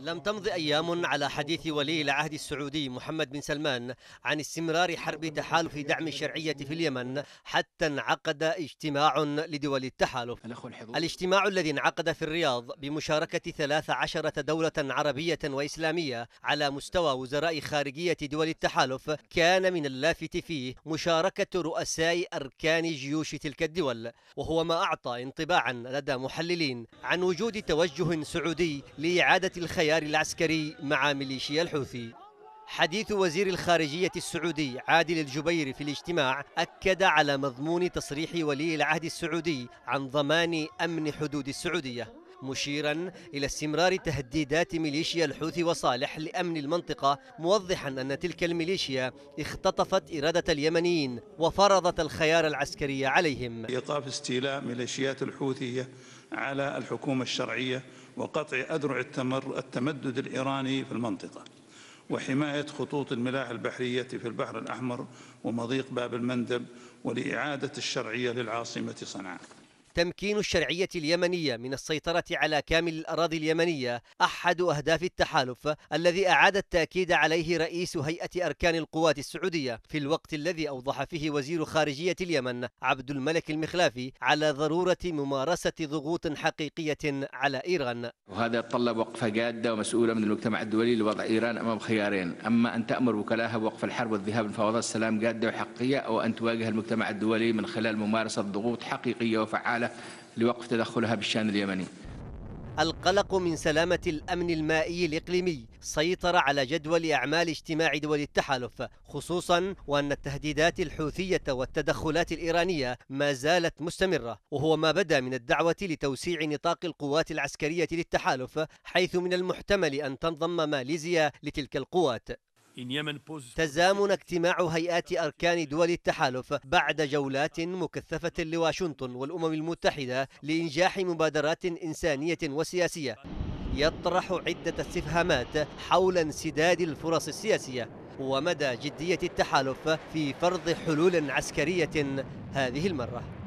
لم تمض أيام على حديث ولي العهد السعودي محمد بن سلمان عن استمرار حرب تحالف دعم الشرعية في اليمن حتى انعقد اجتماع لدول التحالف الاجتماع الذي انعقد في الرياض بمشاركة 13 دولة عربية وإسلامية على مستوى وزراء خارجية دول التحالف كان من اللافت فيه مشاركة رؤساء أركان جيوش تلك الدول وهو ما أعطى انطباعا لدى محللين عن وجود توجه سعودي لإعادة إعادة الخيار العسكري مع ميليشيا الحوثي حديث وزير الخارجية السعودي عادل الجبير في الاجتماع أكد على مضمون تصريح ولي العهد السعودي عن ضمان أمن حدود السعودية مشيرا إلى استمرار تهديدات ميليشيا الحوثي وصالح لأمن المنطقة موضحا أن تلك الميليشيا اختطفت إرادة اليمنيين وفرضت الخيار العسكري عليهم إيقاف استيلاء ميليشيات الحوثية على الحكومة الشرعية وقطع أذرع التمدد الإيراني في المنطقة وحماية خطوط الملاحة البحرية في البحر الأحمر ومضيق باب المندب ولإعادة الشرعية للعاصمة صنعاء تمكين الشرعية اليمنية من السيطرة على كامل الأراضي اليمنية أحد أهداف التحالف الذي أعاد التأكيد عليه رئيس هيئة أركان القوات السعودية في الوقت الذي أوضح فيه وزير خارجية اليمن عبد الملك المخلافي على ضرورة ممارسة ضغوط حقيقية على إيران وهذا يتطلب وقفة جادة ومسؤولة من المجتمع الدولي لوضع إيران أمام خيارين أما أن تأمر وكلاها بوقف الحرب والذهاب لمفاوضات السلام جادة وحقيقية أو أن تواجه المجتمع الدولي من خلال ممارسة ضغوط حقيقية وفعالة لوقف تدخلها بالشأن اليمني القلق من سلامة الأمن المائي الإقليمي سيطر على جدول أعمال اجتماع دول التحالف خصوصا وأن التهديدات الحوثية والتدخلات الإيرانية ما زالت مستمرة وهو ما بدا من الدعوة لتوسيع نطاق القوات العسكرية للتحالف حيث من المحتمل أن تنضم ماليزيا لتلك القوات تزامن اجتماع هيئات أركان دول التحالف بعد جولات مكثفة لواشنطن والأمم المتحدة لإنجاح مبادرات إنسانية وسياسية يطرح عدة استفهامات حول انسداد الفرص السياسية ومدى جدية التحالف في فرض حلول عسكرية هذه المرة